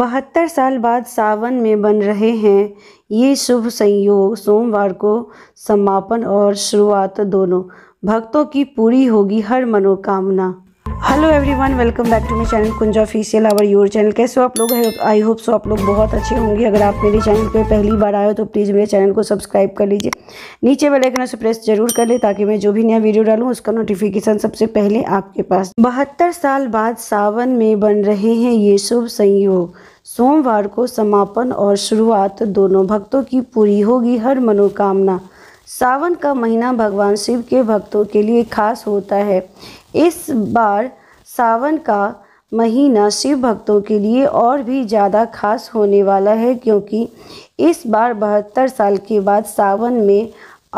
बहत्तर साल बाद सावन में बन रहे हैं ये शुभ संयोग सोमवार को समापन और शुरुआत दोनों भक्तों की पूरी होगी हर मनोकामना hello everyone welcome back to my channel Kunja official our your channel कैसे हो आप लोग आई होप सो आप लोग बहुत अच्छे होंगे अगर आप मेरे चैनल पे पहली बार आए हो तो प्लीज़ मेरे चैनल को सब्सक्राइब कर लीजिए नीचे वाले आइकन से प्रेस जरूर कर ले ताकि मैं जो भी नया वीडियो डालूँ उसका नोटिफिकेशन सबसे पहले आपके पास बहत्तर साल बाद सावन में बन रहे हैं ये शुभ संयोग सोमवार को समापन और शुरुआत दोनों भक्तों की पूरी होगी हर मनोकामना सावन का महीना भगवान शिव के भक्तों के लिए खास होता है इस बार सावन का महीना शिव भक्तों के लिए और भी ज़्यादा खास होने वाला है क्योंकि इस बार बहत्तर साल के बाद सावन में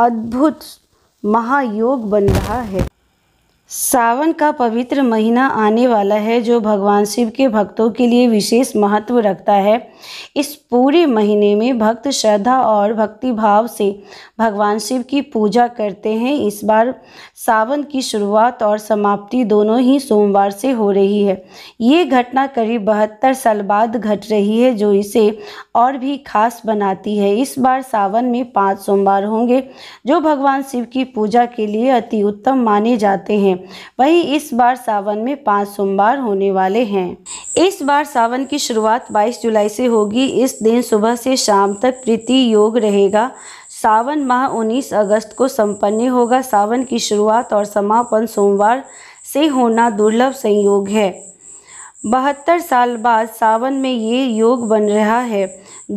अद्भुत महायोग बन रहा है सावन का पवित्र महीना आने वाला है जो भगवान शिव के भक्तों के लिए विशेष महत्व रखता है इस पूरे महीने में भक्त श्रद्धा और भक्तिभाव से भगवान शिव की पूजा करते हैं इस बार सावन की शुरुआत और समाप्ति दोनों ही सोमवार से हो रही है ये घटना करीब बहत्तर साल बाद घट रही है जो इसे और भी खास बनाती है इस बार सावन में पाँच सोमवार होंगे जो भगवान शिव की पूजा के लिए अति उत्तम माने जाते हैं वहीं इस बार सावन में पांच सोमवार होने वाले हैं इस बार सावन की शुरुआत 22 जुलाई से होगी इस दिन सुबह से शाम तक प्रीति योग रहेगा सावन माह 19 अगस्त को संपन्न होगा सावन की शुरुआत और समापन सोमवार से होना दुर्लभ संयोग है बहत्तर साल बाद सावन में ये योग बन रहा है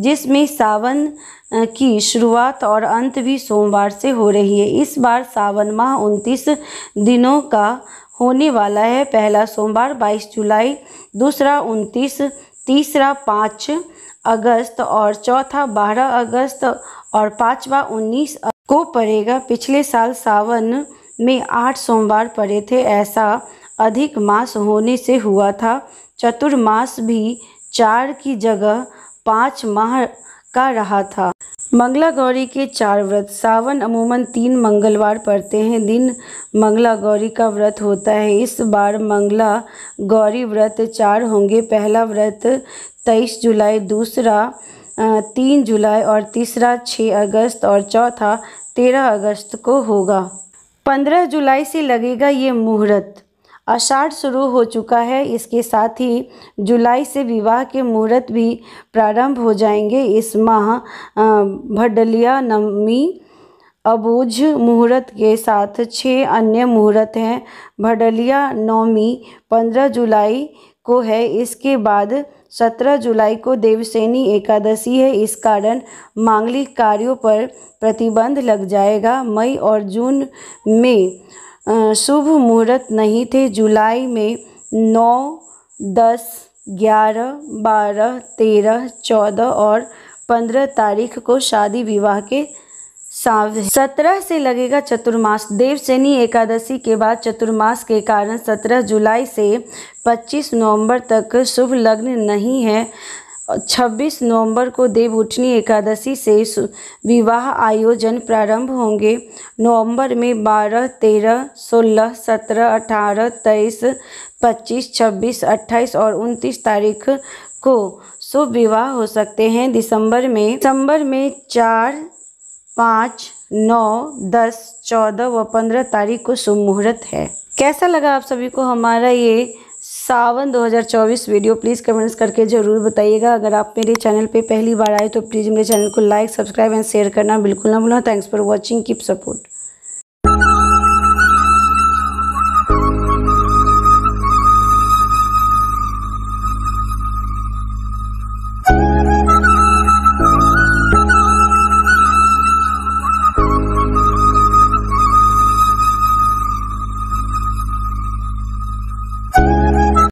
जिसमें सावन की शुरुआत और अंत भी सोमवार से हो रही है इस बार सावन माह उनतीस दिनों का होने वाला है पहला सोमवार 22 जुलाई दूसरा 29 तीसरा 5 अगस्त और चौथा 12 अगस्त और पांचवा 19 को पड़ेगा पिछले साल सावन में आठ सोमवार पड़े थे ऐसा अधिक मास होने से हुआ था चतुर्मास भी चार की जगह पाँच माह का रहा था मंगला गौरी के चार व्रत सावन अमूमन तीन मंगलवार पड़ते हैं दिन मंगला गौरी का व्रत होता है इस बार मंगला गौरी व्रत चार होंगे पहला व्रत तेईस जुलाई दूसरा तीन जुलाई और तीसरा छः अगस्त और चौथा तेरह अगस्त को होगा पंद्रह जुलाई से लगेगा ये मुहूर्त आषाढ़ शुरू हो चुका है इसके साथ ही जुलाई से विवाह के मुहूर्त भी प्रारंभ हो जाएंगे इस माह भडलिया नवमी अबूझ मुहूर्त के साथ छः अन्य मुहूर्त हैं भडलिया नवमी पंद्रह जुलाई को है इसके बाद सत्रह जुलाई को देवसेनी एकादशी है इस कारण मांगलिक कार्यों पर प्रतिबंध लग जाएगा मई और जून में शुभ मुहूर्त नहीं थे जुलाई में नौ दस ग्यारह बारह तेरह चौदह और पंद्रह तारीख को शादी विवाह के सत्रह से लगेगा चतुर्मास देवशनि एकादशी के बाद चतुर्मास के कारण सत्रह जुलाई से पच्चीस नवंबर तक शुभ लग्न नहीं है छब्बीस नवंबर को देवउठनी एकादशी से विवाह आयोजन प्रारंभ होंगे नवंबर में बारह तेरह सोलह सत्रह अठारह तेईस पच्चीस छब्बीस अट्ठाईस और उनतीस तारीख को शुभ विवाह हो सकते हैं दिसंबर में दिसंबर में चार पाँच नौ दस चौदह व पंद्रह तारीख को शुभ मुहूर्त है कैसा लगा आप सभी को हमारा ये सावन 2024 वीडियो प्लीज़ कमेंट्स करके ज़रूर बताइएगा अगर आप मेरे चैनल पे पहली बार आए तो प्लीज़ मेरे चैनल को लाइक सब्सक्राइब एंड शेयर करना बिल्कुल ना भूलना thanks for watching keep support